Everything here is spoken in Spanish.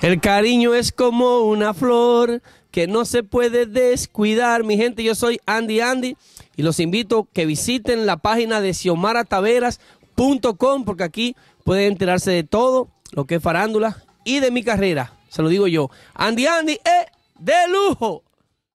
El cariño es como una flor que no se puede descuidar. Mi gente, yo soy Andy Andy y los invito a que visiten la página de siomarataveras.com porque aquí pueden enterarse de todo lo que es farándula y de mi carrera. Se lo digo yo. Andy Andy es de lujo.